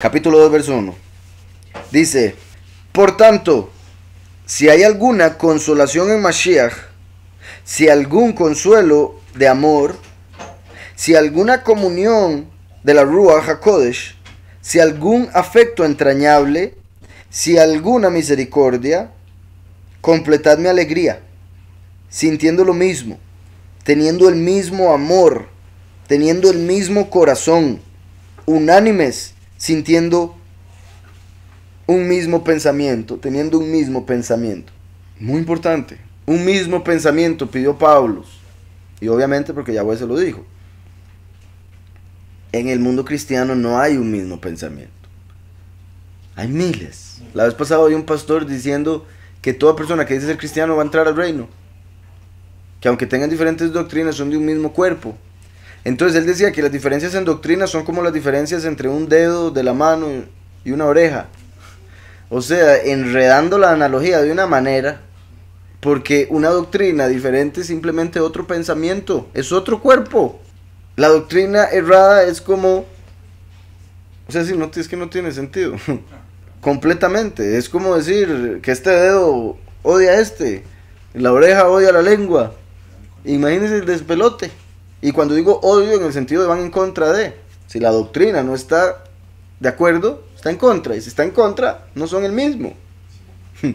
capítulo 2, verso 1. Dice, por tanto, si hay alguna consolación en Mashiach, si algún consuelo de amor, si alguna comunión de la Ruach HaKodesh, si algún afecto entrañable, si alguna misericordia, completad mi alegría, sintiendo lo mismo, teniendo el mismo amor, teniendo el mismo corazón, unánimes sintiendo un mismo pensamiento, teniendo un mismo pensamiento. Muy importante. Un mismo pensamiento pidió Pablo. Y obviamente porque Yahweh se lo dijo. En el mundo cristiano no hay un mismo pensamiento. Hay miles. La vez pasada había un pastor diciendo que toda persona que dice ser cristiano va a entrar al reino. Que aunque tengan diferentes doctrinas son de un mismo cuerpo. Entonces él decía que las diferencias en doctrina son como las diferencias entre un dedo de la mano y una oreja. O sea, enredando la analogía de una manera, porque una doctrina diferente es simplemente otro pensamiento, es otro cuerpo. La doctrina errada es como... O sea, si es que no tiene sentido. Completamente. Es como decir que este dedo odia a este, la oreja odia la lengua. Imagínense el despelote. Y cuando digo odio en el sentido de van en contra de, si la doctrina no está de acuerdo, está en contra. Y si está en contra, no son el mismo. Hmm.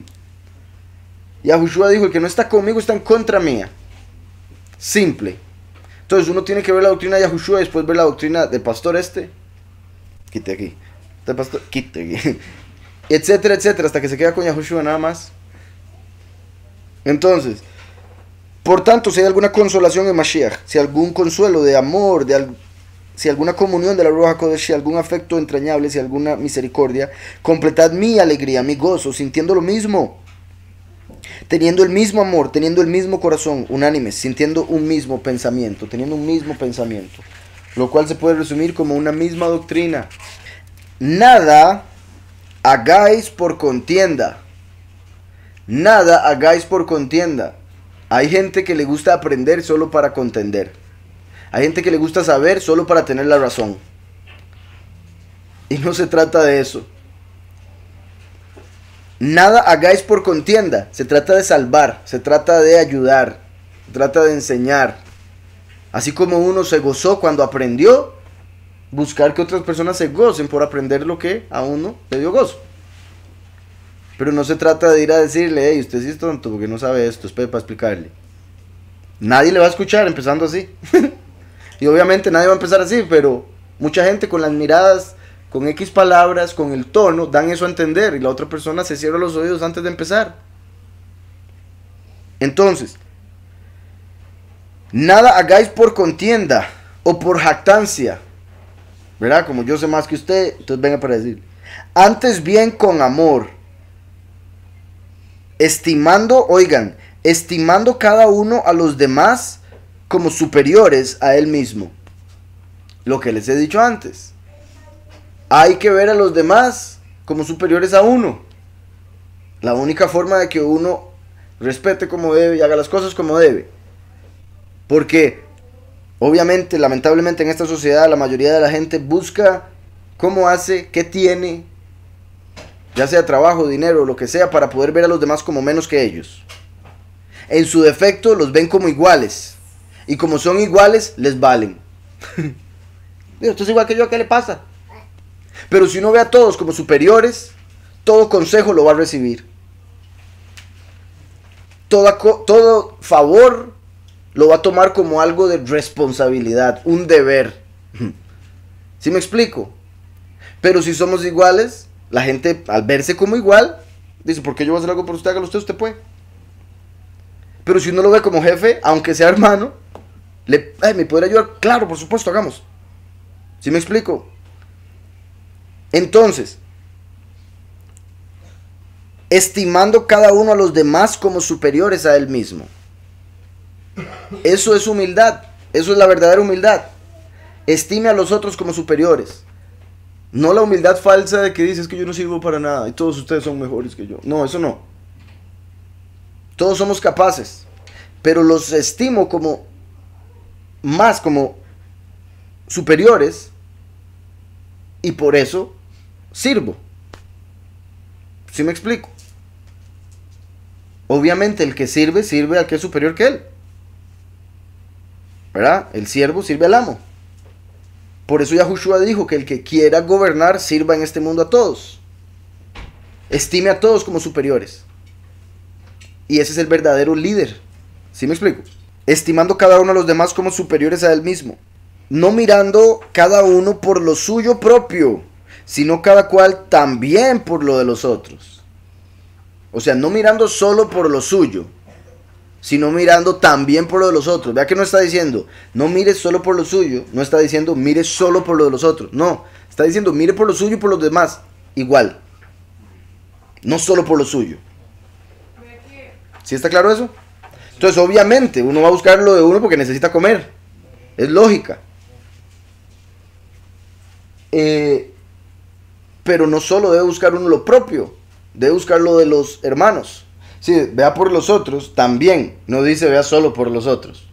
Yahushua dijo, el que no está conmigo está en contra mía. Simple. Entonces uno tiene que ver la doctrina de Yahushua y después ver la doctrina del pastor este. Quite aquí. Este pastor, quite aquí. etcétera, etcétera, hasta que se queda con Yahushua nada más. Entonces, por tanto, si hay alguna consolación en Mashiach, si algún consuelo de amor, de si alguna comunión de la Roja Kodesh, si algún afecto entrañable, si alguna misericordia, completad mi alegría, mi gozo, sintiendo lo mismo, teniendo el mismo amor, teniendo el mismo corazón, unánimes, sintiendo un mismo pensamiento, teniendo un mismo pensamiento, lo cual se puede resumir como una misma doctrina. Nada hagáis por contienda. Nada hagáis por contienda hay gente que le gusta aprender solo para contender. Hay gente que le gusta saber solo para tener la razón. Y no se trata de eso. Nada hagáis por contienda. Se trata de salvar, se trata de ayudar, se trata de enseñar. Así como uno se gozó cuando aprendió, buscar que otras personas se gocen por aprender lo que a uno le dio gozo. Pero no se trata de ir a decirle, hey, usted sí es tonto porque no sabe esto, espere para explicarle. Nadie le va a escuchar empezando así. y obviamente nadie va a empezar así, pero mucha gente con las miradas, con X palabras, con el tono, dan eso a entender y la otra persona se cierra los oídos antes de empezar. Entonces, nada hagáis por contienda o por jactancia. ¿Verdad? Como yo sé más que usted, entonces venga para decir. Antes bien con amor estimando, oigan, estimando cada uno a los demás como superiores a él mismo. Lo que les he dicho antes. Hay que ver a los demás como superiores a uno. La única forma de que uno respete como debe y haga las cosas como debe. Porque obviamente, lamentablemente en esta sociedad la mayoría de la gente busca cómo hace, qué tiene, ya sea trabajo, dinero, lo que sea, para poder ver a los demás como menos que ellos. En su defecto los ven como iguales. Y como son iguales, les valen. Esto es igual que yo, ¿qué le pasa? Pero si uno ve a todos como superiores, todo consejo lo va a recibir. Todo, todo favor lo va a tomar como algo de responsabilidad, un deber. ¿Sí me explico? Pero si somos iguales, la gente al verse como igual, dice, ¿por qué yo voy a hacer algo por usted? Hágalo usted, usted puede. Pero si uno lo ve como jefe, aunque sea hermano, le, ¿me podría ayudar? Claro, por supuesto, hagamos. ¿Sí me explico? Entonces, estimando cada uno a los demás como superiores a él mismo. Eso es humildad, eso es la verdadera humildad. Estime a los otros como superiores. No la humildad falsa de que dices que yo no sirvo para nada y todos ustedes son mejores que yo. No, eso no. Todos somos capaces, pero los estimo como más como superiores y por eso sirvo. ¿Sí me explico? Obviamente el que sirve sirve al que es superior que él. ¿Verdad? El siervo sirve al amo. Por eso Yahushua dijo que el que quiera gobernar sirva en este mundo a todos. Estime a todos como superiores. Y ese es el verdadero líder. ¿Sí me explico? Estimando cada uno a los demás como superiores a él mismo. No mirando cada uno por lo suyo propio, sino cada cual también por lo de los otros. O sea, no mirando solo por lo suyo, sino mirando también por lo de los otros. Vea que no está diciendo, no mires solo por lo suyo, no está diciendo, mire solo por lo de los otros. No, está diciendo, mire por lo suyo y por los demás. Igual. No solo por lo suyo. ¿Sí está claro eso? Entonces, obviamente, uno va a buscar lo de uno porque necesita comer. Es lógica. Eh, pero no solo debe buscar uno lo propio, debe buscar lo de los hermanos. Sí, vea por los otros también, no dice vea solo por los otros.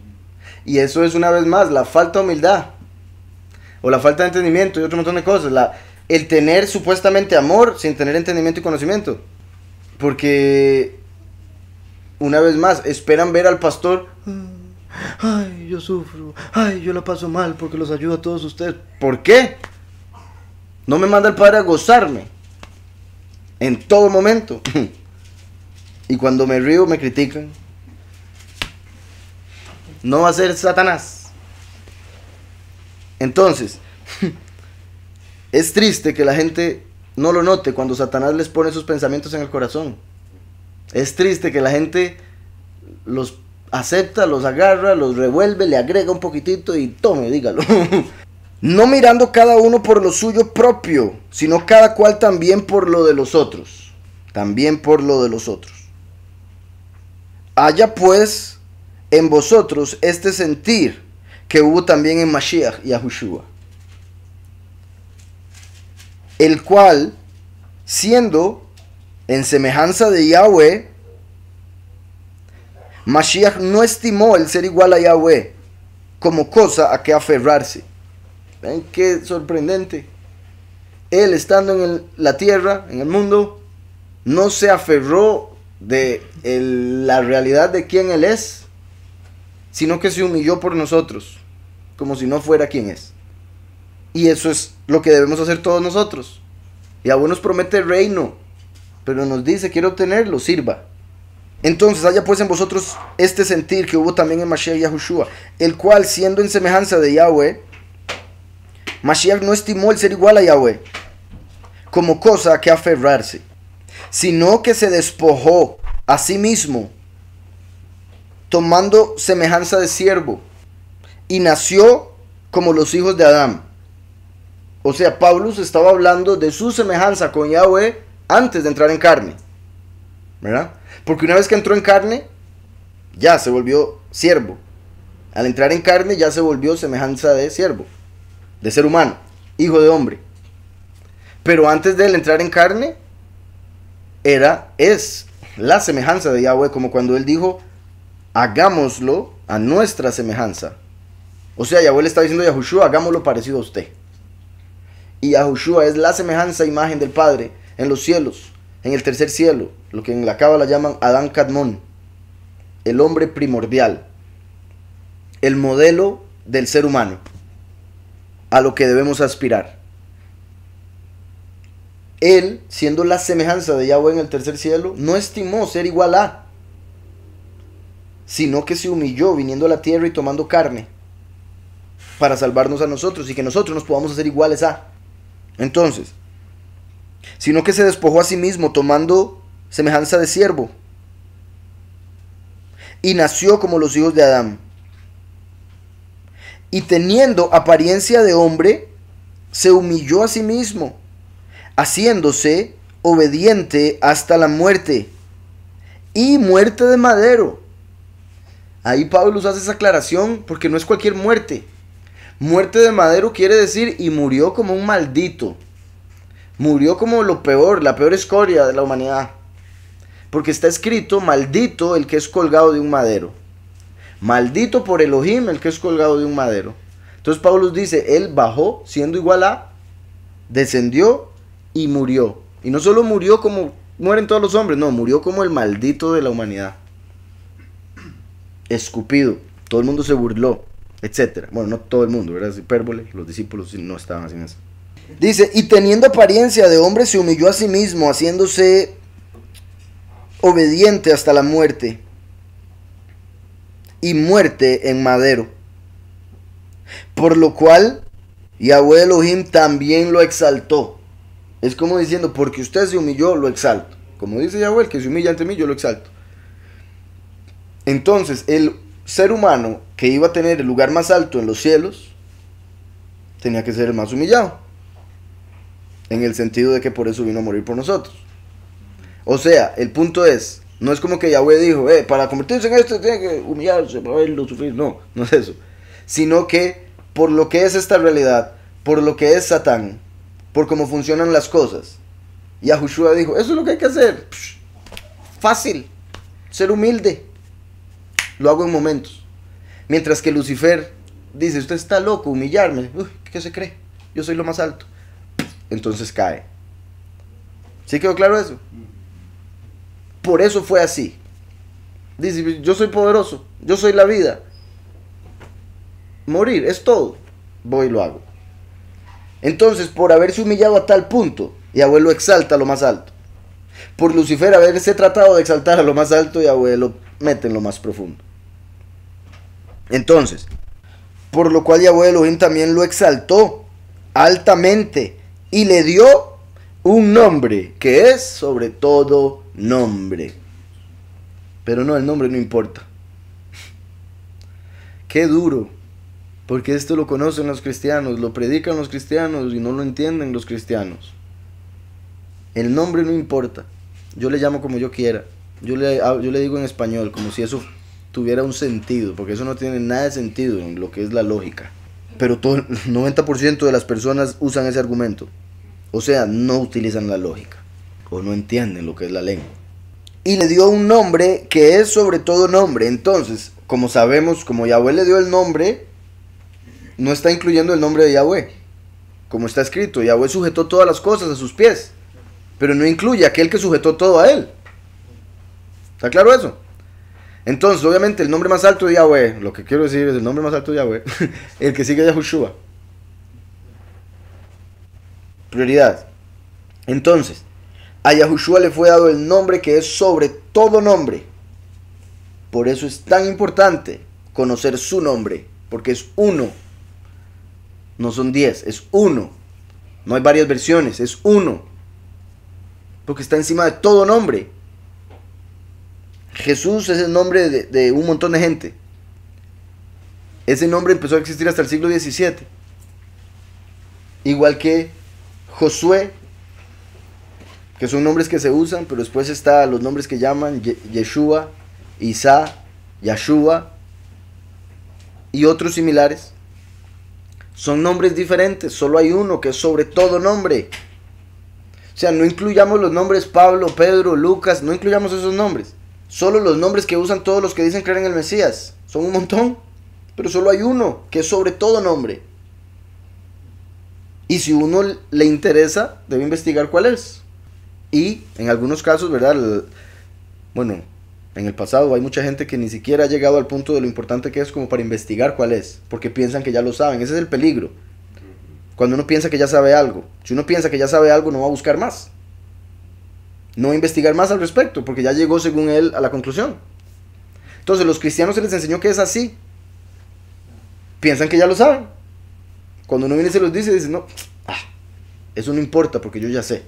Y eso es una vez más la falta de humildad o la falta de entendimiento y otro montón de cosas. La, el tener supuestamente amor sin tener entendimiento y conocimiento. Porque, una vez más, esperan ver al pastor. Mm. Ay, yo sufro. Ay, yo la paso mal porque los ayudo a todos ustedes. ¿Por qué? No me manda el Padre a gozarme. En todo momento. Y cuando me río me critican. No va a ser Satanás. Entonces, es triste que la gente no lo note cuando Satanás les pone sus pensamientos en el corazón. Es triste que la gente los acepta, los agarra, los revuelve, le agrega un poquitito y tome, dígalo. no mirando cada uno por lo suyo propio, sino cada cual también por lo de los otros. También por lo de los otros. Haya pues en vosotros este sentir que hubo también en Mashiach y Ahushua, el cual, siendo en semejanza de Yahweh, Mashiach no estimó el ser igual a Yahweh como cosa a que aferrarse. ¿Ven qué sorprendente? Él estando en la tierra, en el mundo, no se aferró de la realidad de quién Él es, sino que se humilló por nosotros, como si no fuera quien es. Y eso es lo que debemos hacer todos nosotros. Yahweh nos promete reino, pero nos dice, quiero obtenerlo, sirva. Entonces haya pues en vosotros este sentir que hubo también en Mashiach y Yahushua, el cual siendo en semejanza de Yahweh, Mashiach no estimó el ser igual a Yahweh como cosa que aferrarse sino que se despojó a sí mismo, tomando semejanza de siervo, y nació como los hijos de Adán. O sea, Pablo estaba hablando de su semejanza con Yahweh antes de entrar en carne. ¿Verdad? Porque una vez que entró en carne, ya se volvió siervo. Al entrar en carne ya se volvió semejanza de siervo, de ser humano, hijo de hombre. Pero antes de él entrar en carne, era, es la semejanza de Yahweh, como cuando él dijo, hagámoslo a nuestra semejanza. O sea, Yahweh le está diciendo a Yahushua, hagámoslo parecido a usted. Y Yahushua es la semejanza, imagen del Padre en los cielos, en el tercer cielo, lo que en la Cábala llaman Adán Kadmon el hombre primordial, el modelo del ser humano, a lo que debemos aspirar. Él, siendo la semejanza de Yahweh en el tercer cielo, no estimó ser igual a, sino que se humilló viniendo a la tierra y tomando carne para salvarnos a nosotros y que nosotros nos podamos hacer iguales a. Entonces, sino que se despojó a sí mismo tomando semejanza de siervo y nació como los hijos de Adán. Y teniendo apariencia de hombre, se humilló a sí mismo haciéndose obediente hasta la muerte y muerte de madero. Ahí Pablo hace esa aclaración porque no es cualquier muerte. Muerte de madero quiere decir y murió como un maldito. Murió como lo peor, la peor escoria de la humanidad. Porque está escrito, maldito el que es colgado de un madero. Maldito por Elohim el que es colgado de un madero. Entonces Pablo dice, él bajó siendo igual a, descendió y murió. Y no solo murió como mueren todos los hombres, no, murió como el maldito de la humanidad. Escupido, todo el mundo se burló, etc. Bueno, no todo el mundo, ¿verdad? Es hipérbole, los discípulos no estaban así eso. Dice, y teniendo apariencia de hombre se humilló a sí mismo, haciéndose obediente hasta la muerte. Y muerte en madero. Por lo cual, Yahweh Elohim también lo exaltó es como diciendo, porque usted se humilló, lo exalto. Como dice Yahweh, el que se humilla ante mí, yo lo exalto. Entonces, el ser humano que iba a tener el lugar más alto en los cielos, tenía que ser el más humillado. En el sentido de que por eso vino a morir por nosotros. O sea, el punto es, no es como que Yahweh dijo, eh, para convertirse en esto tiene que humillarse, para verlo sufrir. No, no es eso. Sino que por lo que es esta realidad, por lo que es Satán, por cómo funcionan las cosas. Y Ahushua dijo, eso es lo que hay que hacer. fácil, ser humilde. Lo hago en momentos. Mientras que Lucifer dice, usted está loco, humillarme. Uy, ¿Qué se cree? Yo soy lo más alto. Entonces cae. ¿Sí quedó claro eso? Por eso fue así. Dice, yo soy poderoso, yo soy la vida. Morir es todo. Voy y lo hago. Entonces, por haberse humillado a tal punto, y abuelo exalta a lo más alto. Por Lucifer haberse tratado de exaltar a lo más alto, y abuelo mete en lo más profundo. Entonces, por lo cual Yahweh Elohim también lo exaltó altamente y le dio un nombre que es sobre todo nombre. Pero no, el nombre no importa. Qué duro porque esto lo conocen los cristianos, lo predican los cristianos y no lo entienden los cristianos. El nombre no importa. Yo le llamo como yo quiera. Yo le, ah, digo en español, como si eso tuviera un sentido, porque eso no tiene nada de sentido en lo que es la lógica. Pero todo el 90% de las personas usan ese argumento. O sea, no utilizan la lógica o no entienden lo que es la lengua. Y le dio un nombre que es sobre todo nombre. Entonces, como sabemos, como Yahweh le dio el nombre, no está incluyendo el nombre de Yahweh, como está escrito. Yahweh sujetó todas las cosas a sus pies, pero no incluye aquel que sujetó todo a él. ¿Está claro eso? Entonces, obviamente, el nombre más alto de Yahweh, lo que quiero decir es el nombre más alto de Yahweh, el que sigue a Yahushua. Prioridad. Entonces, a Yahushua le fue dado el nombre que es sobre todo nombre. Por eso es tan importante conocer su nombre, porque es uno no son 10, es uno. No hay varias versiones, es uno. Porque está encima de todo nombre. Jesús es el nombre de, un montón de gente. Ese nombre empezó a existir hasta el siglo XVII. Igual que Josué, que son nombres que se usan, pero después está los nombres que llaman Yeshua, Isa, Yashua y otros similares son nombres diferentes, solo hay uno que es sobre todo nombre. O sea, no incluyamos los nombres Pablo, Pedro, Lucas, no incluyamos esos nombres. Solo los nombres que usan todos los que dicen creer en el Mesías. Son un montón, pero solo hay uno que es sobre todo nombre. Y si uno le interesa, debe investigar cuál es. Y en algunos casos, ¿verdad? Bueno, en el pasado. Hay mucha gente que ni siquiera ha llegado al punto de lo importante que es como para investigar cuál es, porque piensan que ya lo saben. Ese es el peligro. Cuando uno piensa que ya sabe algo, si uno piensa que ya sabe algo, no va a buscar más. No va a investigar más al respecto, porque ya llegó, según él, a la conclusión. Entonces, los cristianos se les enseñó que es así. Piensan que ya lo saben. Cuando uno viene y se los dice, dicen no, ah, eso no importa porque yo ya sé.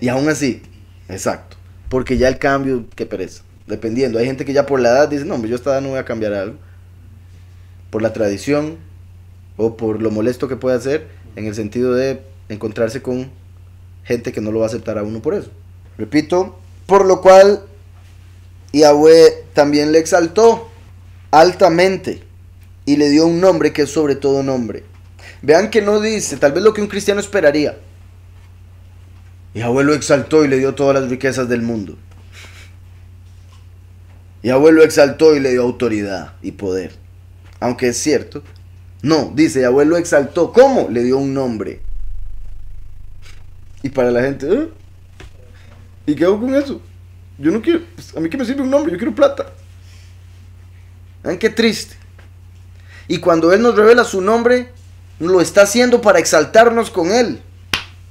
y aún así, exacto. Porque ya el cambio, qué pereza. Dependiendo, hay gente que ya por la edad dice, no, yo esta edad no voy a cambiar algo. Por la tradición o por lo molesto que puede hacer en el sentido de encontrarse con gente que no lo va a aceptar a uno por eso. Repito, por lo cual Yahweh también le exaltó altamente y le dio un nombre que es sobre todo nombre. Vean que no dice, tal vez lo que un cristiano esperaría. Y Abuelo exaltó y le dio todas las riquezas del mundo. Y Abuelo exaltó y le dio autoridad y poder. Aunque es cierto. No, dice y Abuelo exaltó. ¿Cómo? Le dio un nombre. Y para la gente, ¿Eh? ¿y qué hago con eso? Yo no quiero, pues, a mí que me sirve un nombre, yo quiero plata. ¿Ven qué triste? Y cuando Él nos revela su nombre, lo está haciendo para exaltarnos con Él.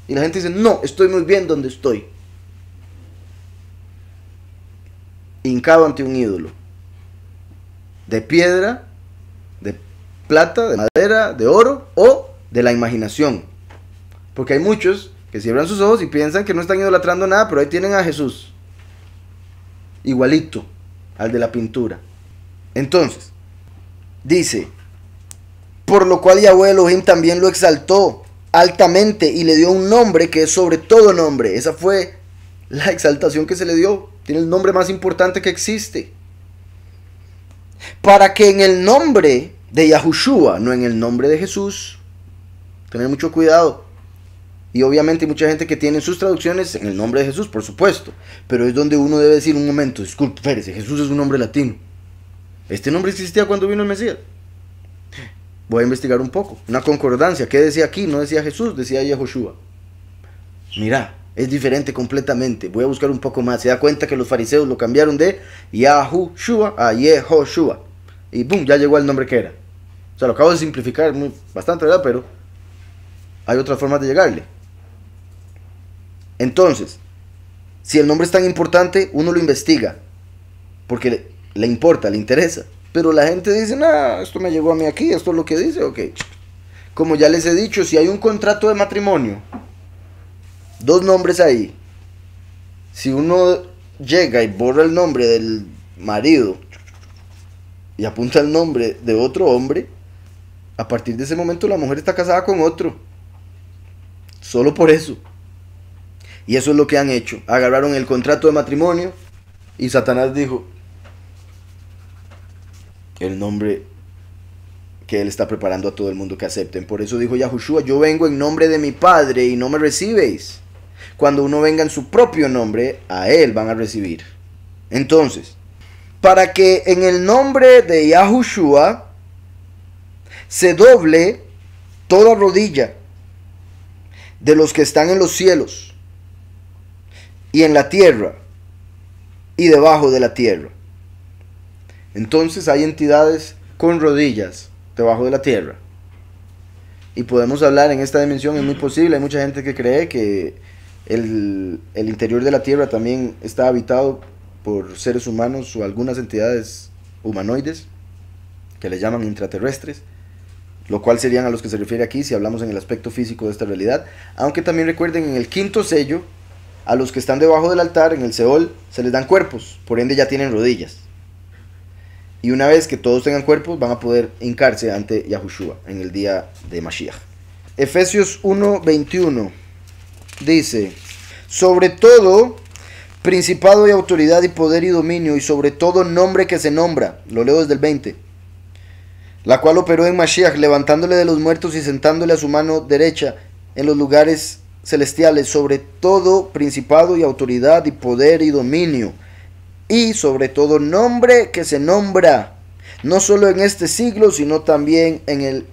Y la gente dice, no, estoy muy bien donde estoy. Hincado ante un ídolo. De piedra, de plata, de madera, de oro o de la imaginación. Porque hay muchos que cierran sus ojos y piensan que no están idolatrando nada, pero ahí tienen a Jesús. Igualito al de la pintura. Entonces, dice, por lo cual Yahweh Elohim también lo exaltó altamente y le dio un nombre que es sobre todo nombre. Esa fue la exaltación que se le dio. Tiene el nombre más importante que existe. Para que en el nombre de Yahushua, no en el nombre de Jesús, tener mucho cuidado. Y obviamente hay mucha gente que tiene sus traducciones en el nombre de Jesús, por supuesto. Pero es donde uno debe decir un momento, disculpe, Jesús es un nombre latino. Este nombre existía cuando vino el Mesías. Voy a investigar un poco. Una concordancia. ¿Qué decía aquí? No decía Jesús, decía Yehoshua. Mira, es diferente completamente. Voy a buscar un poco más. Se da cuenta que los fariseos lo cambiaron de Yahushua a Yehoshua. Y boom, ya llegó el nombre que era. O sea, lo acabo de simplificar bastante, ¿verdad? Pero hay otra forma de llegarle. Entonces, si el nombre es tan importante, uno lo investiga. Porque le importa, le interesa. Pero la gente dice, nada, esto me llegó a mí aquí, esto es lo que dice, ok. Como ya les he dicho, si hay un contrato de matrimonio, dos nombres ahí, si uno llega y borra el nombre del marido y apunta el nombre de otro hombre, a partir de ese momento la mujer está casada con otro. Solo por eso. Y eso es lo que han hecho. Agarraron el contrato de matrimonio y Satanás dijo, el nombre que Él está preparando a todo el mundo que acepten. Por eso dijo Yahushua, yo vengo en nombre de mi Padre y no me recibéis. Cuando uno venga en su propio nombre, a Él van a recibir. Entonces, para que en el nombre de Yahushua se doble toda rodilla de los que están en los cielos y en la tierra y debajo de la tierra entonces hay entidades con rodillas debajo de la tierra. Y podemos hablar en esta dimensión, es muy posible, hay mucha gente que cree que el, interior de la tierra también está habitado por seres humanos o algunas entidades humanoides, que le llaman intraterrestres, lo cual serían a los que se refiere aquí si hablamos en el aspecto físico de esta realidad, aunque también recuerden en el quinto sello, a los que están debajo del altar, en el Seol, se les dan cuerpos, por ende ya tienen rodillas. Y una vez que todos tengan cuerpos, van a poder hincarse ante Yahushua en el día de Mashiach. Efesios 1:21 dice, sobre todo principado y autoridad y poder y dominio y sobre todo nombre que se nombra, lo leo desde el 20, la cual operó en Mashiach, levantándole de los muertos y sentándole a su mano derecha en los lugares celestiales, sobre todo principado y autoridad y poder y dominio y sobre todo nombre que se nombra no solo en este siglo, sino también en el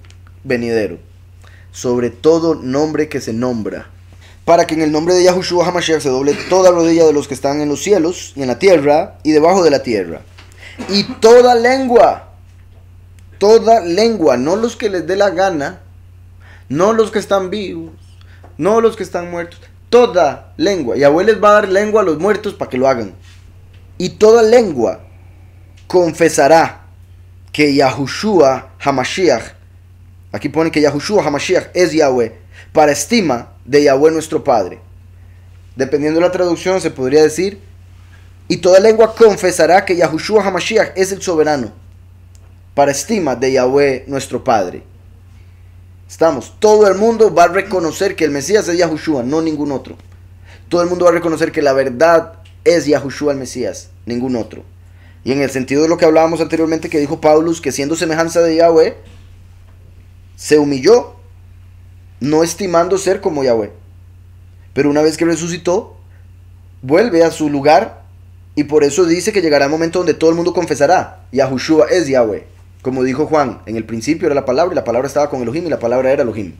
venidero. Sobre todo nombre que se nombra. Para que en el nombre de Yahushua Hamashiach se doble toda rodilla de los que están en los cielos y en la tierra y debajo de la tierra. Y toda lengua, toda lengua, no los que les dé la gana, no los que están vivos, no los que están muertos, toda lengua. Y Yahweh les va a dar lengua a los muertos para que lo hagan y toda lengua confesará que Yahushua Hamashiach, aquí pone que Yahushua Hamashiach es Yahweh, para estima de Yahweh nuestro Padre. Dependiendo de la traducción, se podría decir, y toda lengua confesará que Yahushua Hamashiach es el soberano, para estima de Yahweh nuestro Padre. Estamos, todo el mundo va a reconocer que el Mesías es Yahushua, no ningún otro. Todo el mundo va a reconocer que la verdad es Yahushua el Mesías, ningún otro. Y en el sentido de lo que hablábamos anteriormente que dijo Paulus, que siendo semejanza de Yahweh, se humilló, no estimando ser como Yahweh. Pero una vez que resucitó, vuelve a su lugar y por eso dice que llegará el momento donde todo el mundo confesará, Yahushua es Yahweh. Como dijo Juan, en el principio era la palabra y la palabra estaba con Elohim y la palabra era Elohim.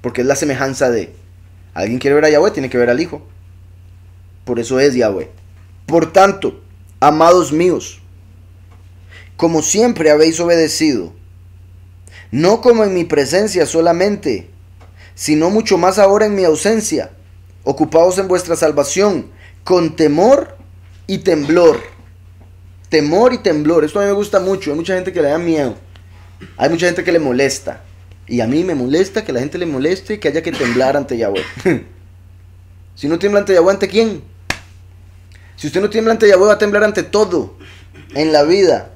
Porque es la semejanza de... Alguien quiere ver a Yahweh, tiene que ver al Hijo. Por eso es Yahweh. Por tanto, amados míos, como siempre habéis obedecido, no como en mi presencia solamente, sino mucho más ahora en mi ausencia, ocupados en vuestra salvación, con temor y temblor. Temor y temblor, esto a mí me gusta mucho, hay mucha gente que le da miedo, hay mucha gente que le molesta, y a mí me molesta que la gente le moleste y que haya que temblar ante Yahweh. si no tiembla ante Yahweh, ¿ante quién? Si usted no tiembla ante Yahweh, va a temblar ante todo en la vida.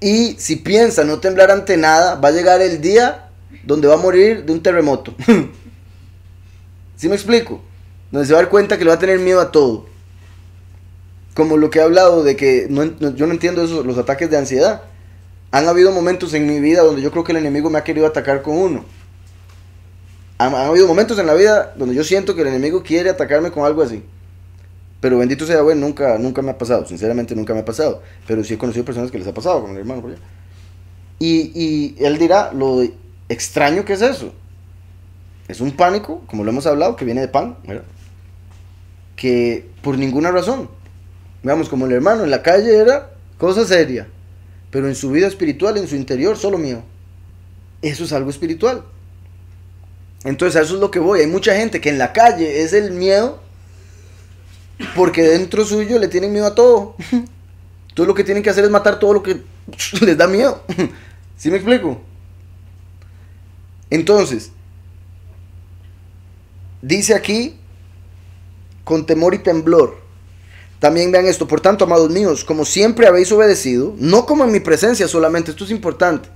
Y si piensa no temblar ante nada, va a llegar el día donde va a morir de un terremoto. ¿Sí me explico? Donde se va a dar cuenta que le va a tener miedo a todo. Como lo que he hablado de que yo no entiendo eso, los ataques de ansiedad. Han habido momentos en mi vida donde yo creo que el enemigo me ha querido atacar con uno. han habido momentos en la vida donde yo siento que el enemigo quiere atacarme con algo así. Pero bendito sea, bueno, nunca, nunca me ha pasado, sinceramente nunca me ha pasado. Pero sí he conocido personas que les ha pasado, con el hermano Y, y, él dirá lo extraño que es eso. Es un pánico, como lo hemos hablado, que viene de pan, Que por ninguna razón. Veamos, como el hermano en la calle era cosa seria, pero en su vida espiritual, en su interior, solo miedo. Eso es algo espiritual. Entonces, a eso es lo que voy. Hay mucha gente que en la calle es el miedo porque dentro suyo le tienen miedo a todo. Todo lo que tienen que hacer es matar todo lo que les da miedo. ¿Sí me explico? Entonces, dice aquí, con temor y temblor. También vean esto, por tanto, amados míos, como siempre habéis obedecido, no como en mi presencia solamente, esto es importante.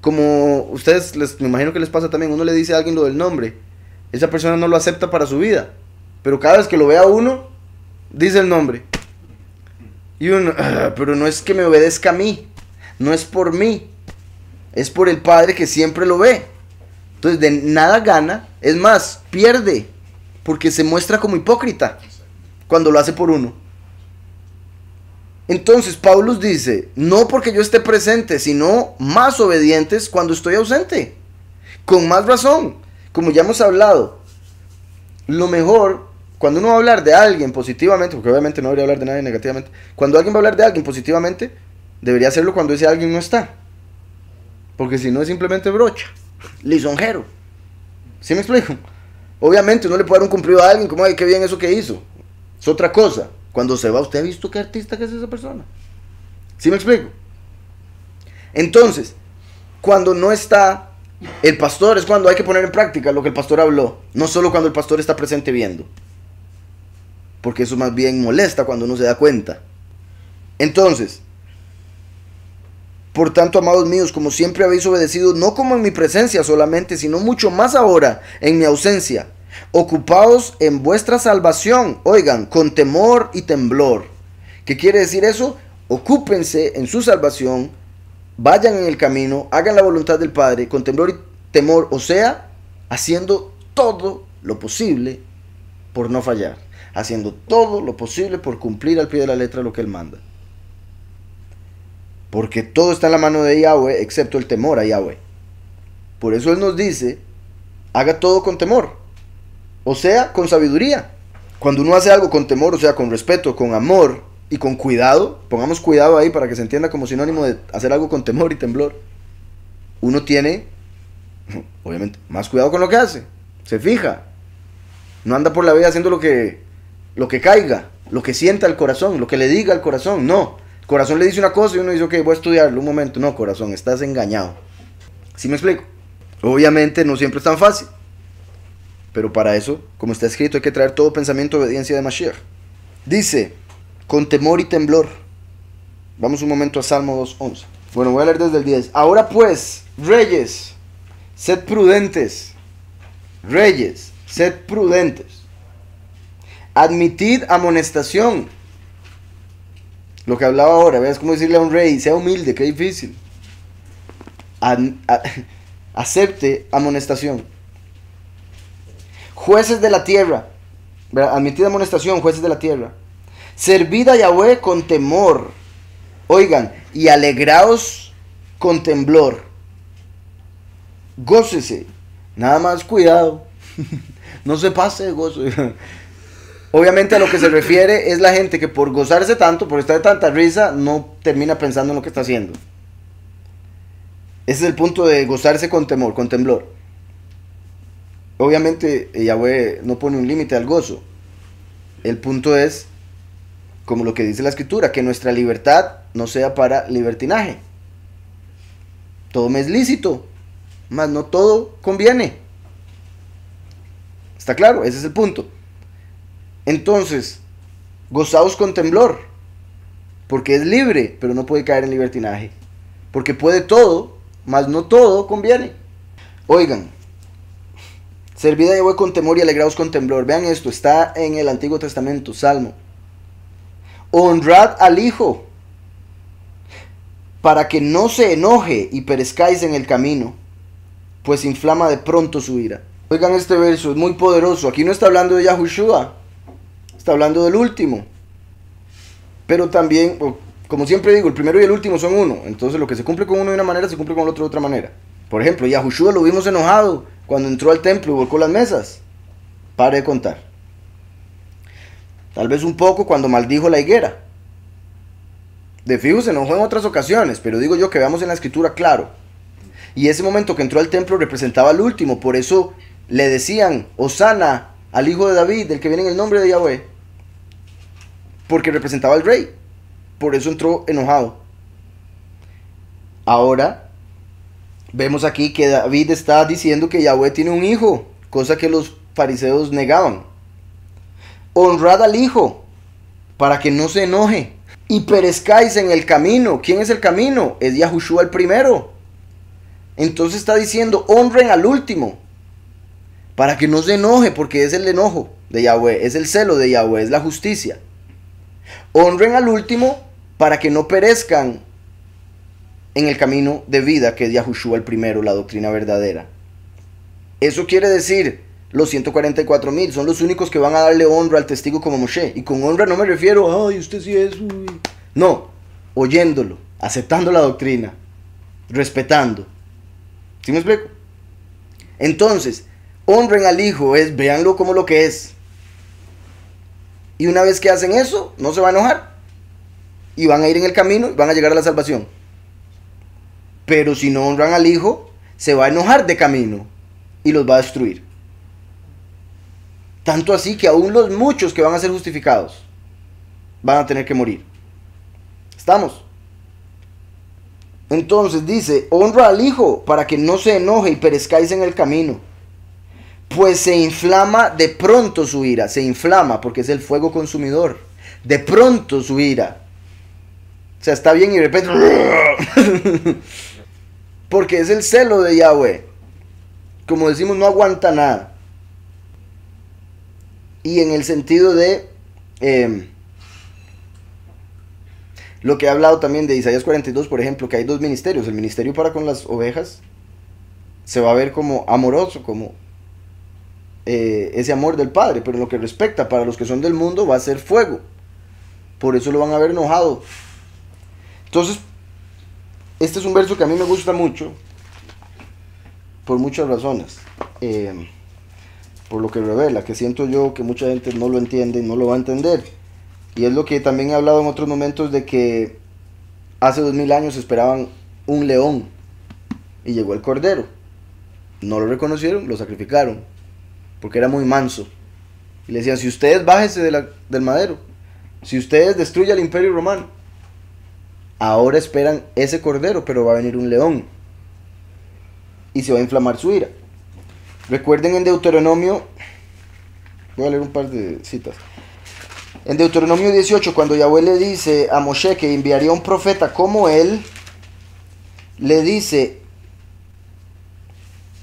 Como ustedes, les, me imagino que les pasa también, uno le dice a alguien lo del nombre, esa persona no lo acepta para su vida. Pero cada vez que lo vea uno, dice el nombre. Y uno, ah, pero no es que me obedezca a mí, no es por mí, es por el Padre que siempre lo ve. Entonces de nada gana, es más, pierde, porque se muestra como hipócrita cuando lo hace por uno. Entonces Paulus dice, no porque yo esté presente, sino más obedientes cuando estoy ausente. Con más razón, como ya hemos hablado, lo mejor cuando uno va a hablar de alguien positivamente, porque obviamente no debería hablar de nadie negativamente, cuando alguien va a hablar de alguien positivamente, debería hacerlo cuando ese alguien no está. Porque si no es simplemente brocha, lisonjero. ¿Sí me explico? Obviamente no le puede dar un cumplido a alguien como, ay, qué bien eso que hizo. Es otra cosa. Cuando se va, ¿usted ha visto qué artista que es esa persona? ¿Sí me explico? Entonces, cuando no está el pastor, es cuando hay que poner en práctica lo que el pastor habló. No solo cuando el pastor está presente viendo porque eso más bien molesta cuando uno se da cuenta. Entonces, por tanto, amados míos, como siempre habéis obedecido, no como en mi presencia solamente, sino mucho más ahora en mi ausencia, ocupaos en vuestra salvación, oigan, con temor y temblor. ¿Qué quiere decir eso? Ocúpense en su salvación, vayan en el camino, hagan la voluntad del Padre con temblor y temor, o sea, haciendo todo lo posible por no fallar haciendo todo lo posible por cumplir al pie de la letra lo que Él manda. Porque todo está en la mano de Yahweh, excepto el temor a Yahweh. Por eso Él nos dice, haga todo con temor, o sea, con sabiduría. Cuando uno hace algo con temor, o sea, con respeto, con amor y con cuidado, pongamos cuidado ahí para que se entienda como sinónimo de hacer algo con temor y temblor, uno tiene, obviamente, más cuidado con lo que hace, se fija, no anda por la vida haciendo lo que lo que caiga, lo que sienta el corazón, lo que le diga el corazón. No, el corazón le dice una cosa y uno dice, ok, voy a estudiarlo un momento. No, corazón, estás engañado. Si me explico? Obviamente no siempre es tan fácil. Pero para eso, como está escrito, hay que traer todo pensamiento de obediencia de Mashiach. Dice, con temor y temblor. Vamos un momento a Salmo 2.11. Bueno, voy a leer desde el 10. Ahora pues, reyes, sed prudentes. Reyes, sed prudentes. Admitid amonestación. Lo que hablaba ahora, ¿ves cómo decirle a un rey, sea humilde, que difícil. acepte amonestación. Jueces de la tierra, admitid amonestación, jueces de la tierra. Servid a Yahweh con temor. Oigan, y alegraos con temblor. Gócese. Nada más cuidado. no se pase de gozo. Obviamente a lo que se refiere es la gente que por gozarse tanto, por estar de tanta risa, no termina pensando en lo que está haciendo. Ese es el punto de gozarse con temor, con temblor. Obviamente Yahweh no pone un límite al gozo. El punto es, como lo que dice la escritura, que nuestra libertad no sea para libertinaje. Todo me es lícito, mas no todo conviene. ¿Está claro? Ese es el punto. Entonces, gozaos con temblor, porque es libre, pero no puede caer en libertinaje. Porque puede todo, mas no todo conviene. Oigan, Servida a con temor y alegraos con temblor. Vean esto, está en el Antiguo Testamento, Salmo. Honrad al Hijo, para que no se enoje y perezcáis en el camino, pues inflama de pronto su ira. Oigan este verso, es muy poderoso. Aquí no está hablando de Yahushua, está hablando del último. Pero también, como siempre digo, el primero y el último son uno. Entonces lo que se cumple con uno de una manera se cumple con el otro de otra manera. Por ejemplo, Yahushua lo vimos enojado cuando entró al templo y volcó las mesas. Pare de contar. Tal vez un poco cuando maldijo la higuera. De fijo se enojó en otras ocasiones, pero digo yo que veamos en la escritura claro. Y ese momento que entró al templo representaba al último, por eso le decían, Osana al hijo de David, del que viene en el nombre de Yahweh porque representaba al rey. Por eso entró enojado. Ahora vemos aquí que David está diciendo que Yahweh tiene un hijo, cosa que los fariseos negaban. Honrad al hijo para que no se enoje y perezcáis en el camino. ¿Quién es el camino? Es Yahushua el primero. Entonces está diciendo, honren al último para que no se enoje porque es el enojo de Yahweh, es el celo de Yahweh, es la justicia honren al último para que no perezcan en el camino de vida que es Yahushua el primero, la doctrina verdadera. Eso quiere decir, los 144 mil son los únicos que van a darle honra al testigo como Moshe. Y con honra no me refiero, ay, usted sí es. No, oyéndolo, aceptando la doctrina, respetando. ¿Sí me explico? Entonces, honren al Hijo, es, véanlo como lo que es. Y una vez que hacen eso, no se va a enojar. Y van a ir en el camino y van a llegar a la salvación. Pero si no honran al Hijo, se va a enojar de camino y los va a destruir. Tanto así que aún los muchos que van a ser justificados van a tener que morir. ¿Estamos? Entonces dice, honra al Hijo para que no se enoje y perezcáis en el camino pues se inflama de pronto su ira, se inflama porque es el fuego consumidor, de pronto su ira. O sea, está bien y de repente... porque es el celo de Yahweh. Como decimos, no aguanta nada. Y en el sentido de... Em, lo que he hablado también de Isaías 42, por ejemplo, que hay dos ministerios. El ministerio para con las ovejas se va a ver como amoroso, como eh, ese amor del Padre, pero en lo que respecta para los que son del mundo va a ser fuego. Por eso lo van a ver enojado. Entonces, este es un verso que a mí me gusta mucho, por muchas razones. Eh, por lo que revela, que siento yo que mucha gente no lo entiende y no lo va a entender. Y es lo que también he hablado en otros momentos de que hace dos mil años esperaban un león y llegó el cordero. No lo reconocieron, lo sacrificaron porque era muy manso. Y le decían, si ustedes bájese del madero, si ustedes destruyen el imperio romano, ahora esperan ese cordero, pero va a venir un león y se va a inflamar su ira. Recuerden en Deuteronomio, voy a leer un par de citas. En Deuteronomio 18, cuando Yahweh le dice a Moshe que enviaría un profeta como él, le dice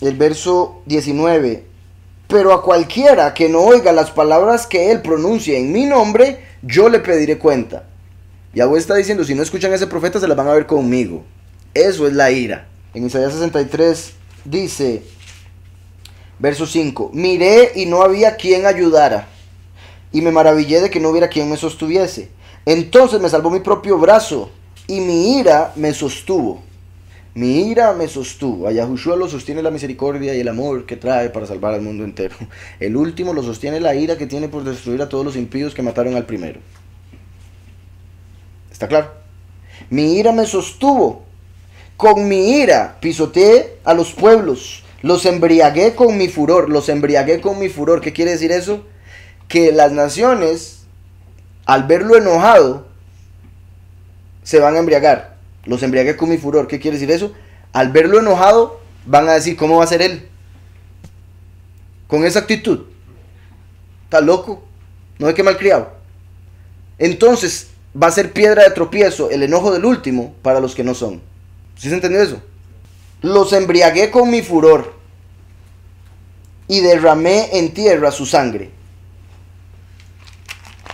el verso 19, pero a cualquiera que no oiga las palabras que él pronuncia en mi nombre, yo le pediré cuenta. Yahweh está diciendo, si no escuchan a ese profeta, se las van a ver conmigo. Eso es la ira. En Isaías 63 dice, verso 5, miré y no había quien ayudara, y me maravillé de que no hubiera quien me sostuviese. Entonces me salvó mi propio brazo, y mi ira me sostuvo. Mi ira me sostuvo. A Yahushua lo sostiene la misericordia y el amor que trae para salvar al mundo entero. El último lo sostiene la ira que tiene por destruir a todos los impíos que mataron al primero. ¿Está claro? Mi ira me sostuvo. Con mi ira pisoteé a los pueblos. Los embriagué con mi furor. Los embriagué con mi furor. ¿Qué quiere decir eso? Que las naciones, al verlo enojado, se van a embriagar los embriagué con mi furor. ¿Qué quiere decir eso? Al verlo enojado, van a decir, ¿cómo va a ser él? Con esa actitud. Está loco. No es que malcriado. Entonces, va a ser piedra de tropiezo el enojo del último para los que no son. ¿Sí se entendió eso? Los embriagué con mi furor y derramé en tierra su sangre.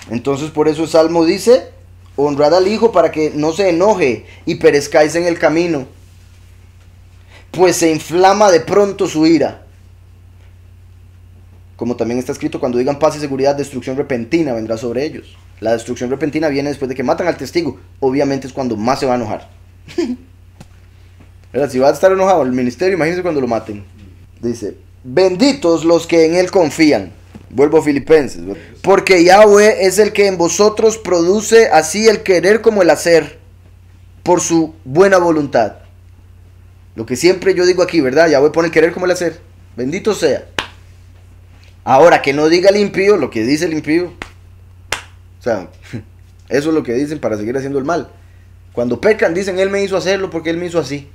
Entonces por eso el Salmo dice, Honrad al Hijo para que no se enoje y perezcáis en el camino, pues se inflama de pronto su ira. Como también está escrito, cuando digan paz y seguridad, destrucción repentina vendrá sobre ellos. La destrucción repentina viene después de que matan al testigo. Obviamente es cuando más se va a enojar. si va a estar enojado el ministerio, imagínense cuando lo maten. Dice, benditos los que en él confían. Vuelvo a Filipenses. Porque Yahweh es el que en vosotros produce así el querer como el hacer por su buena voluntad. Lo que siempre yo digo aquí, ¿verdad? Yahweh pone el querer como el hacer. Bendito sea. Ahora, que no diga el impío lo que dice el impío. O sea, eso es lo que dicen para seguir haciendo el mal. Cuando pecan, dicen, Él me hizo hacerlo porque Él me hizo así.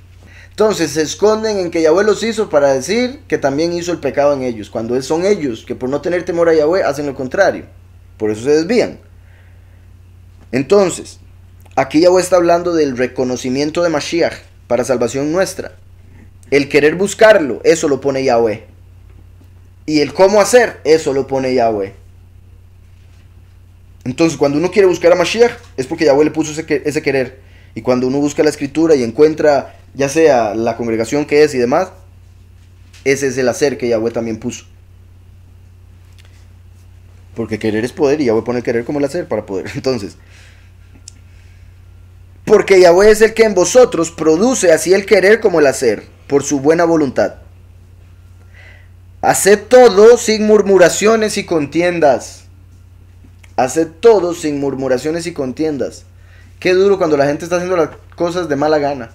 Entonces se esconden en que Yahweh los hizo para decir que también hizo el pecado en ellos, cuando son ellos que por no tener temor a Yahweh hacen lo contrario. Por eso se desvían. Entonces, aquí Yahweh está hablando del reconocimiento de Mashiach para salvación nuestra. El querer buscarlo, eso lo pone Yahweh. Y el cómo hacer, eso lo pone Yahweh. Entonces, cuando uno quiere buscar a Mashiach, es porque Yahweh le puso ese, ese querer. Y cuando uno busca la escritura y encuentra ya sea la congregación que es y demás, ese es el hacer que Yahweh también puso. Porque querer es poder y Yahweh pone el querer como el hacer para poder. Entonces, porque Yahweh es el que en vosotros produce así el querer como el hacer, por su buena voluntad. Haced todo sin murmuraciones y contiendas. Haced todo sin murmuraciones y contiendas Qué duro cuando la gente está haciendo las cosas de mala gana.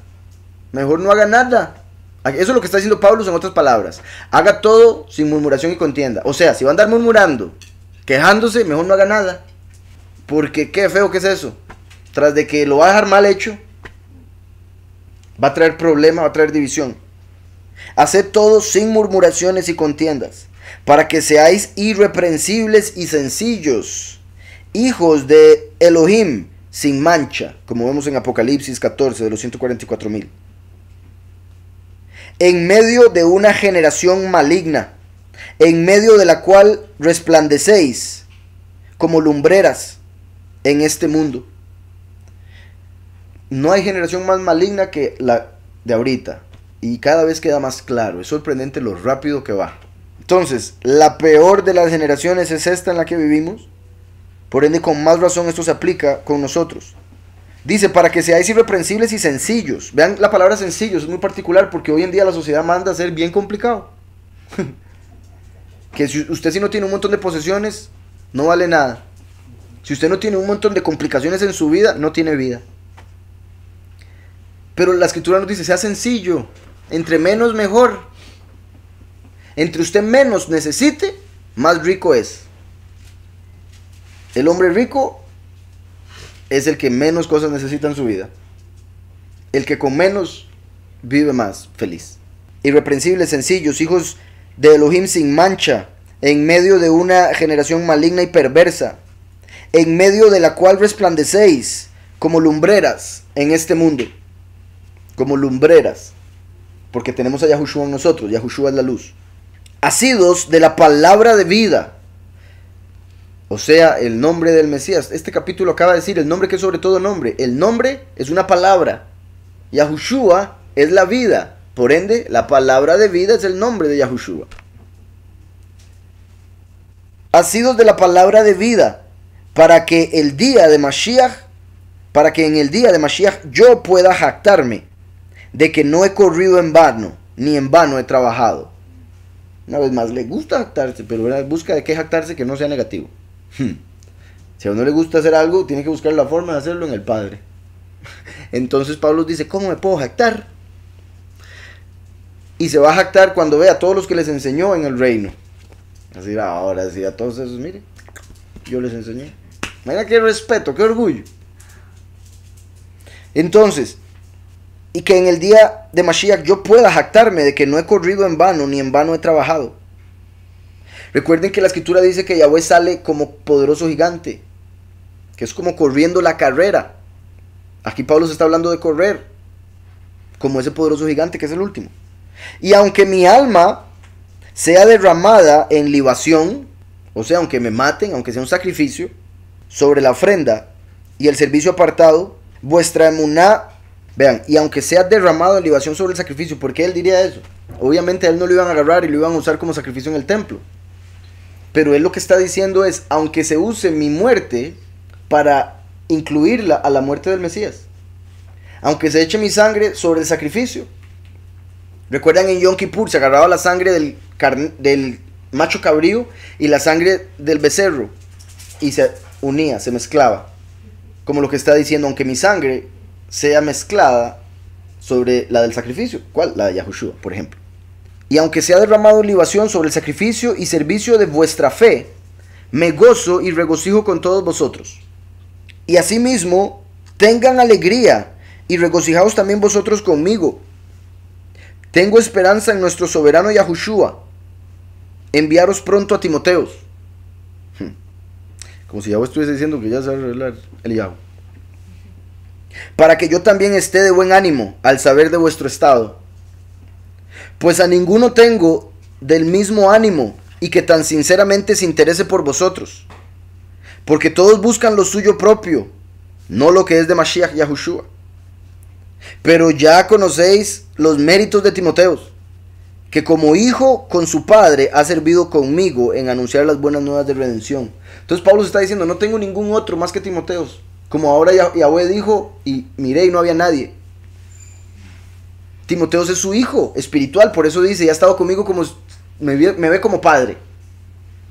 Mejor no haga nada. Eso es lo que está diciendo Pablo en otras palabras. Haga todo sin murmuración y contienda. O sea, si va a andar murmurando, quejándose, mejor no haga nada. Porque qué feo que es eso. Tras de que lo va a dejar mal hecho, va a traer problemas, va a traer división. Haced todo sin murmuraciones y contiendas, para que seáis irreprensibles y sencillos, hijos de Elohim, sin mancha, como vemos en Apocalipsis 14 de los 144 mil. En medio de una generación maligna, en medio de la cual resplandecéis como lumbreras en este mundo. No hay generación más maligna que la de ahorita. Y cada vez queda más claro. Es sorprendente lo rápido que va. Entonces, la peor de las generaciones es esta en la que vivimos. Por ende, con más razón esto se aplica con nosotros. Dice, para que seáis irreprensibles y sencillos. Vean la palabra sencillos, es muy particular porque hoy en día la sociedad manda a ser bien complicado. que si usted si no tiene un montón de posesiones, no vale nada. Si usted no tiene un montón de complicaciones en su vida, no tiene vida. Pero la escritura nos dice, sea sencillo, entre menos mejor. Entre usted menos necesite, más rico es. El hombre rico es el que menos cosas necesita en su vida. El que con menos vive más feliz. Irreprensibles, sencillos, hijos de Elohim sin mancha, en medio de una generación maligna y perversa, en medio de la cual resplandecéis como lumbreras en este mundo. Como lumbreras. Porque tenemos a Yahushua en nosotros. Yahushua es la luz. Asidos de la palabra de vida o sea, el nombre del Mesías. Este capítulo acaba de decir el nombre que es sobre todo nombre. El nombre es una palabra. Yahushua es la vida. Por ende, la palabra de vida es el nombre de Yahushua. Ha sido de la palabra de vida para que el día de Mashiach, para que en el día de Mashiach yo pueda jactarme de que no he corrido en vano, ni en vano he trabajado. Una vez más, le gusta jactarse, pero busca de qué jactarse que no sea negativo. Hmm. Si a uno le gusta hacer algo, tiene que buscar la forma de hacerlo en el Padre. Entonces Pablo dice, ¿cómo me puedo jactar? Y se va a jactar cuando vea a todos los que les enseñó en el reino. Así, ah, ahora sí, a todos esos, mire, yo les enseñé. Mira qué respeto, qué orgullo. Entonces, y que en el día de Mashiach yo pueda jactarme de que no he corrido en vano ni en vano he trabajado Recuerden que la escritura dice que Yahweh sale como poderoso gigante, que es como corriendo la carrera. Aquí Pablo se está hablando de correr, como ese poderoso gigante que es el último. Y aunque mi alma sea derramada en libación, o sea, aunque me maten, aunque sea un sacrificio, sobre la ofrenda y el servicio apartado, vuestra emuná, vean, y aunque sea derramado en libación sobre el sacrificio, ¿por qué él diría eso? Obviamente a él no lo iban a agarrar y lo iban a usar como sacrificio en el templo. Pero él lo que está diciendo es, aunque se use mi muerte para incluirla a la muerte del Mesías, aunque se eche mi sangre sobre el sacrificio. Recuerdan en Yom Kippur se agarraba la sangre del, del macho cabrío y la sangre del becerro y se unía, se mezclaba. Como lo que está diciendo, aunque mi sangre sea mezclada sobre la del sacrificio, ¿cuál? La de Yahushua, por ejemplo y aunque se ha derramado libación sobre el sacrificio y servicio de vuestra fe, me gozo y regocijo con todos vosotros. Y asimismo, tengan alegría y regocijaos también vosotros conmigo. Tengo esperanza en nuestro soberano Yahushua. Enviaros pronto a Timoteos. Hmm. Como si Yahweh estuviese diciendo que ya se va a arreglar el Yahweh. Para que yo también esté de buen ánimo al saber de vuestro estado pues a ninguno tengo del mismo ánimo y que tan sinceramente se interese por vosotros. Porque todos buscan lo suyo propio, no lo que es de Mashiach Yahushua. Pero ya conocéis los méritos de Timoteos que como hijo con su padre ha servido conmigo en anunciar las buenas nuevas de redención. Entonces Pablo está diciendo, no tengo ningún otro más que Timoteos Como ahora Yahweh dijo, y miré y no había nadie. Timoteo es su hijo espiritual, por eso dice, ya ha estado conmigo como, me, ve como padre.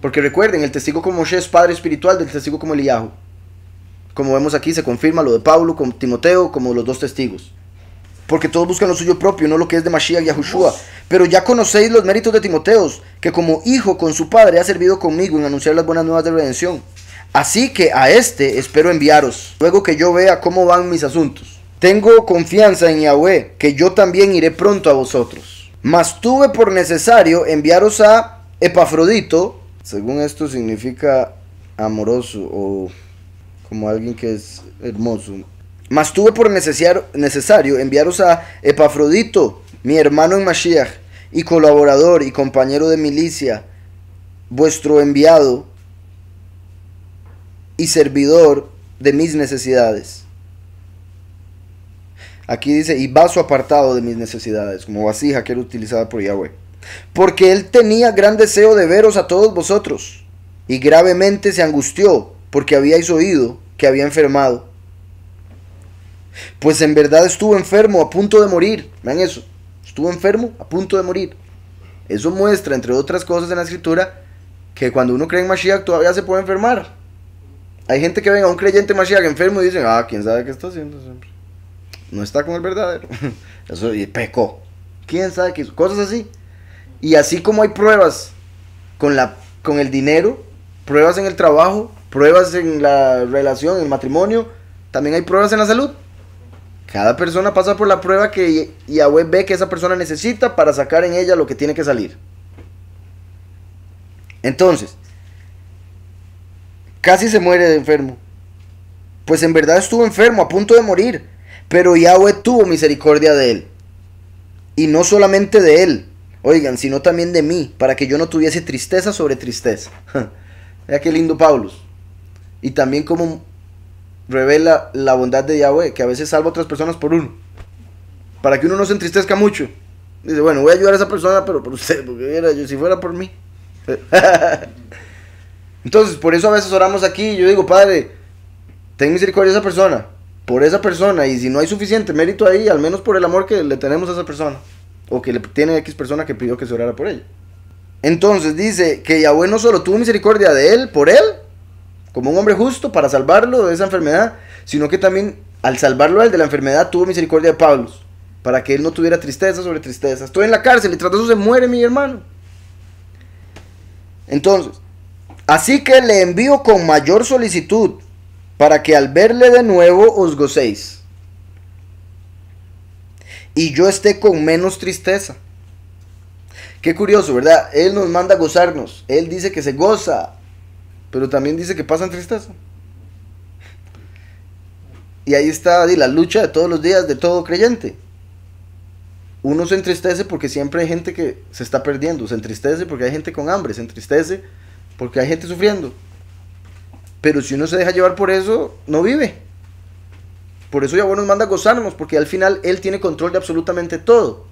Porque recuerden, el testigo como Moshe es padre espiritual del testigo como Eliyahu. Como vemos aquí, se confirma lo de Pablo con Timoteo como los dos testigos. Porque todos buscan lo suyo propio, no lo que es de Mashiach y Yahushua. Pero ya conocéis los méritos de Timoteo, que como hijo con su padre ha servido conmigo en anunciar las buenas nuevas de redención. Así que a este espero enviaros, luego que yo vea cómo van mis asuntos tengo confianza en Yahweh, que yo también iré pronto a vosotros. Mas tuve por necesario enviaros a Epafrodito, según esto significa amoroso o como alguien que es hermoso. Mas tuve por necesario enviaros a Epafrodito, mi hermano en Mashiach, y colaborador y compañero de milicia, vuestro enviado y servidor de mis necesidades Aquí dice, y vaso apartado de mis necesidades, como vasija que era utilizada por Yahweh. Porque él tenía gran deseo de veros a todos vosotros, y gravemente se angustió, porque habíais oído que había enfermado. Pues en verdad estuvo enfermo, a punto de morir. Vean eso, estuvo enfermo, a punto de morir. Eso muestra, entre otras cosas en la escritura, que cuando uno cree en Mashiach todavía se puede enfermar. Hay gente que venga a un creyente Mashiach enfermo y dicen, ah, quién sabe qué está haciendo siempre no está con el verdadero. Eso y pecó. ¿Quién sabe qué? Cosas así. Y así como hay pruebas con, la, con el dinero, pruebas en el trabajo, pruebas en la relación, en el matrimonio, también hay pruebas en la salud. Cada persona pasa por la prueba que Yahweh ve que esa persona necesita para sacar en ella lo que tiene que salir. Entonces, casi se muere de enfermo. Pues en verdad estuvo enfermo, a punto de morir. Pero Yahweh tuvo misericordia de él. Y no solamente de él, oigan, sino también de mí, para que yo no tuviese tristeza sobre tristeza. Vea qué lindo Paulus. Y también como revela la bondad de Yahweh, que a veces salva otras personas por uno. Para que uno no se entristezca mucho. Dice, bueno, voy a ayudar a esa persona, pero por usted, porque yo, si fuera por mí. Entonces, por eso a veces oramos aquí. Yo digo, Padre, ten misericordia de esa persona por esa persona y si no hay suficiente mérito ahí, al menos por el amor que le tenemos a esa persona o que le tiene X persona que pidió que se orara por ella. Entonces dice que Yahweh no solo tuvo misericordia de él, por él, como un hombre justo para salvarlo de esa enfermedad, sino que también al salvarlo a él de la enfermedad tuvo misericordia de Pablo, para que él no tuviera tristeza sobre tristeza. Estoy en la cárcel y tras eso se muere mi hermano. Entonces, así que le envío con mayor solicitud para que al verle de nuevo os gocéis y yo esté con menos tristeza. Qué curioso, ¿verdad? Él nos manda a gozarnos, Él dice que se goza, pero también dice que pasan tristeza. Y ahí está la lucha de todos los días de todo creyente. Uno se entristece porque siempre hay gente que se está perdiendo, se entristece porque hay gente con hambre, se entristece porque hay gente sufriendo, pero si uno se deja llevar por eso, no vive. Por eso Yahweh nos manda a gozarnos, porque al final Él tiene control de absolutamente todo.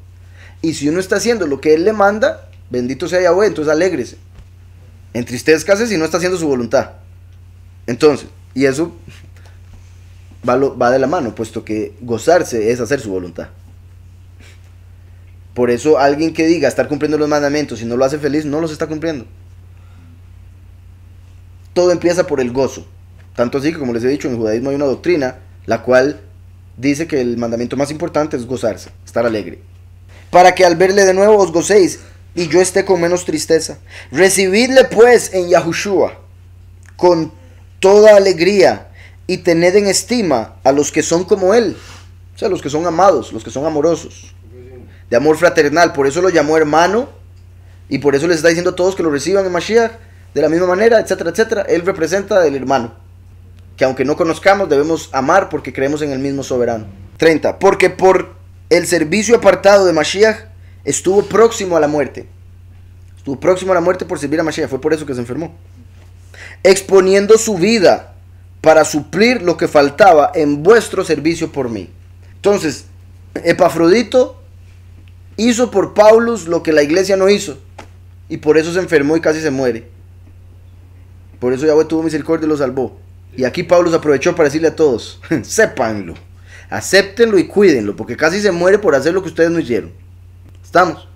Y si uno está haciendo lo que Él le manda, bendito sea Yahweh, entonces alégrese. Entristezcase si no está haciendo su voluntad. Entonces, y eso va, va de la mano, puesto que gozarse es hacer su voluntad. Por eso alguien que diga estar cumpliendo los mandamientos y no lo hace feliz, no los está cumpliendo todo empieza por el gozo. Tanto así que, como les he dicho, en el judaísmo hay una doctrina la cual dice que el mandamiento más importante es gozarse, estar alegre. Para que al verle de nuevo os gocéis y yo esté con menos tristeza. Recibidle pues en Yahushua con toda alegría y tened en estima a los que son como él, o sea, los que son amados, los que son amorosos, de amor fraternal. Por eso lo llamó hermano y por eso les está diciendo a todos que lo reciban en Mashiach de la misma manera, etcétera, etcétera. Él representa el hermano, que aunque no conozcamos, debemos amar porque creemos en el mismo soberano. 30. Porque por el servicio apartado de Mashiach estuvo próximo a la muerte. Estuvo próximo a la muerte por servir a Mashiach. Fue por eso que se enfermó. Exponiendo su vida para suplir lo que faltaba en vuestro servicio por mí. Entonces, Epafrodito hizo por Paulus lo que la iglesia no hizo. Y por eso se enfermó y casi se muere. Por eso Yahweh tuvo misericordia y lo salvó. Y aquí Pablo se aprovechó para decirle a todos, sépanlo, acéptenlo y cuídenlo, porque casi se muere por hacer lo que ustedes no hicieron. ¿Estamos?